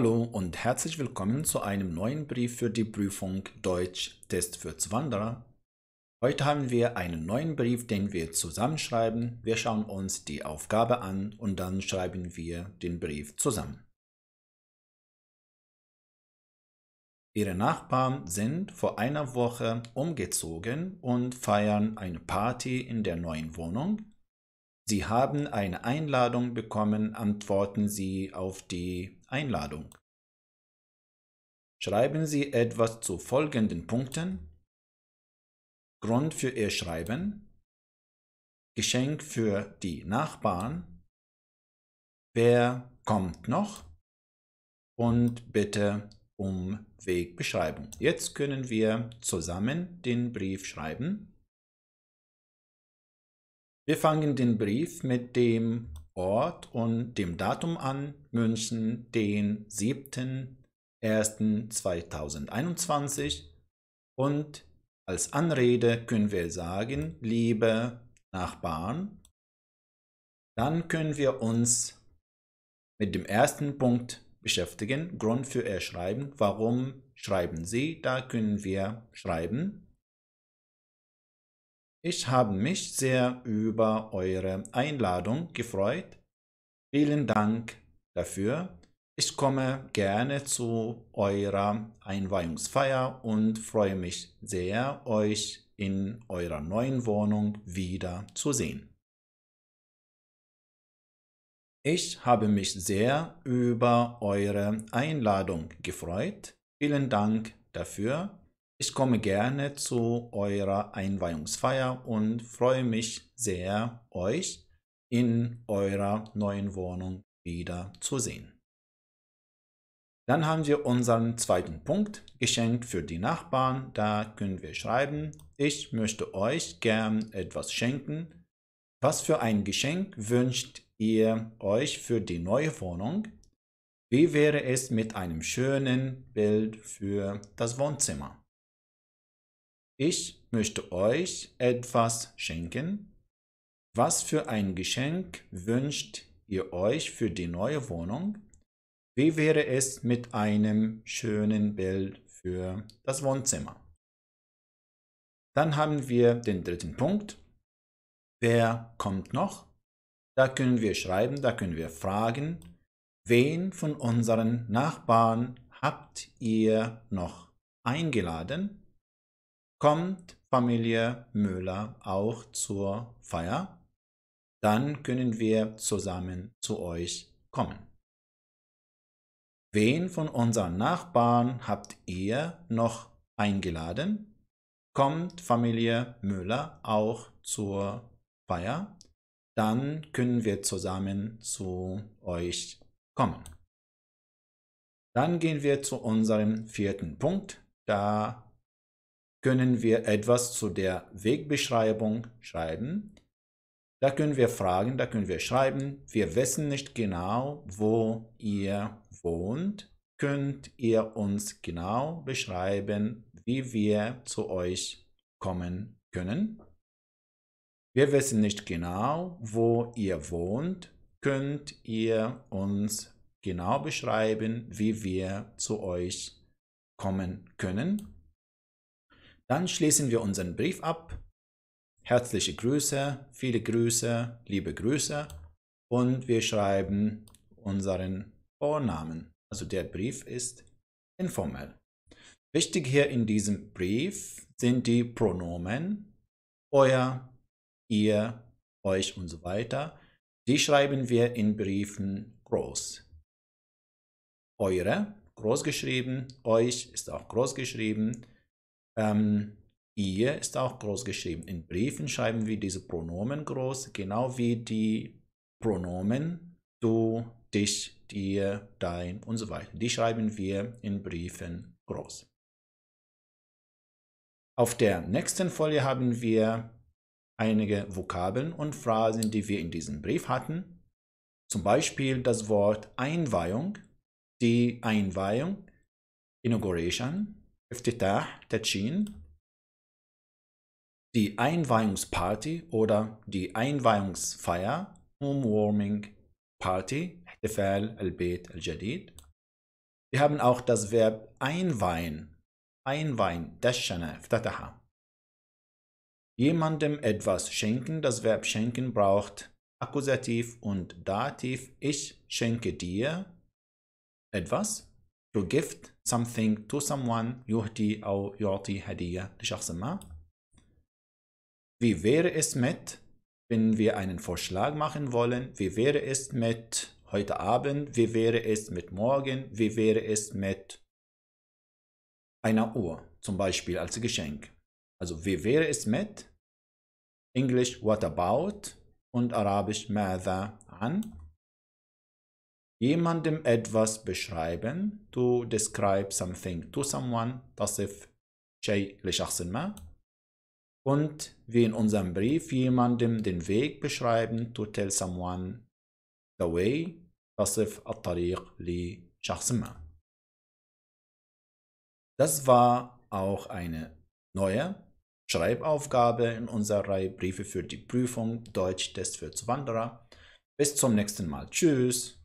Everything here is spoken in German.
Hallo und herzlich willkommen zu einem neuen Brief für die Prüfung Deutsch Test für Zuwanderer. Heute haben wir einen neuen Brief, den wir zusammenschreiben. Wir schauen uns die Aufgabe an und dann schreiben wir den Brief zusammen. Ihre Nachbarn sind vor einer Woche umgezogen und feiern eine Party in der neuen Wohnung. Sie haben eine Einladung bekommen, antworten Sie auf die Einladung. Schreiben Sie etwas zu folgenden Punkten. Grund für Ihr Schreiben. Geschenk für die Nachbarn. Wer kommt noch? Und bitte um Wegbeschreibung. Jetzt können wir zusammen den Brief schreiben. Wir fangen den Brief mit dem Ort und dem Datum an, München, den 7.01.2021. Und als Anrede können wir sagen, liebe Nachbarn, dann können wir uns mit dem ersten Punkt beschäftigen, Grund für Ihr Schreiben. Warum schreiben Sie? Da können wir schreiben. Ich habe mich sehr über eure Einladung gefreut. Vielen Dank dafür. Ich komme gerne zu eurer Einweihungsfeier und freue mich sehr, euch in eurer neuen Wohnung wieder zu sehen. Ich habe mich sehr über eure Einladung gefreut. Vielen Dank dafür. Ich komme gerne zu eurer Einweihungsfeier und freue mich sehr, euch in eurer neuen Wohnung wieder zu sehen. Dann haben wir unseren zweiten Punkt, Geschenk für die Nachbarn. Da können wir schreiben, ich möchte euch gern etwas schenken. Was für ein Geschenk wünscht ihr euch für die neue Wohnung? Wie wäre es mit einem schönen Bild für das Wohnzimmer? Ich möchte euch etwas schenken. Was für ein Geschenk wünscht ihr euch für die neue Wohnung? Wie wäre es mit einem schönen Bild für das Wohnzimmer? Dann haben wir den dritten Punkt. Wer kommt noch? Da können wir schreiben, da können wir fragen, wen von unseren Nachbarn habt ihr noch eingeladen? Kommt Familie Müller auch zur Feier? Dann können wir zusammen zu euch kommen. Wen von unseren Nachbarn habt ihr noch eingeladen? Kommt Familie Müller auch zur Feier? Dann können wir zusammen zu euch kommen. Dann gehen wir zu unserem vierten Punkt. Da können wir etwas zu der Wegbeschreibung schreiben. Da können wir fragen, da können wir schreiben, wir wissen nicht genau, wo ihr wohnt. Könnt ihr uns genau beschreiben, wie wir zu euch kommen können? Wir wissen nicht genau, wo ihr wohnt. Könnt ihr uns genau beschreiben, wie wir zu euch kommen können? Dann schließen wir unseren Brief ab. Herzliche Grüße, viele Grüße, liebe Grüße. Und wir schreiben unseren Vornamen. Also der Brief ist informell. Wichtig hier in diesem Brief sind die Pronomen euer, ihr, euch und so weiter. Die schreiben wir in Briefen groß. Eure groß geschrieben, euch ist auch groß geschrieben. Ähm, ihr ist auch groß geschrieben. In Briefen schreiben wir diese Pronomen groß, genau wie die Pronomen du, dich, dir, dein und so weiter. Die schreiben wir in Briefen groß. Auf der nächsten Folie haben wir einige Vokabeln und Phrasen, die wir in diesem Brief hatten. Zum Beispiel das Wort Einweihung, die Einweihung, Inauguration, Iftitah Tachin, die Einweihungsparty oder die Einweihungsfeier, Homewarming Party, احتفال البيت الجديد. Wir haben auch das Verb einweihen, einweihen, دشنة, افتتح. Jemandem etwas schenken, das Verb schenken braucht Akkusativ und Dativ. Ich schenke dir etwas you gift something to someone يهدي أو يعطي هدية لشخص ما Wie wäre es mit, wenn wir einen Vorschlag machen wollen? Wie wäre es mit heute Abend? Wie wäre es mit morgen? Wie wäre es mit einer Uhr zum Beispiel als Geschenk? Also wie wäre es mit Englisch what about und Arabisch ماذا an? jemandem etwas beschreiben, to describe something to someone, Das ist شيء لشخص ما. Und wie in unserem Brief jemandem den Weg beschreiben, to tell someone the way, Das تصف الطريق لشخص ما. Das war auch eine neue Schreibaufgabe in unserer Reihe Briefe für die Prüfung Deutsch Test für Zuwanderer. Bis zum nächsten Mal. Tschüss.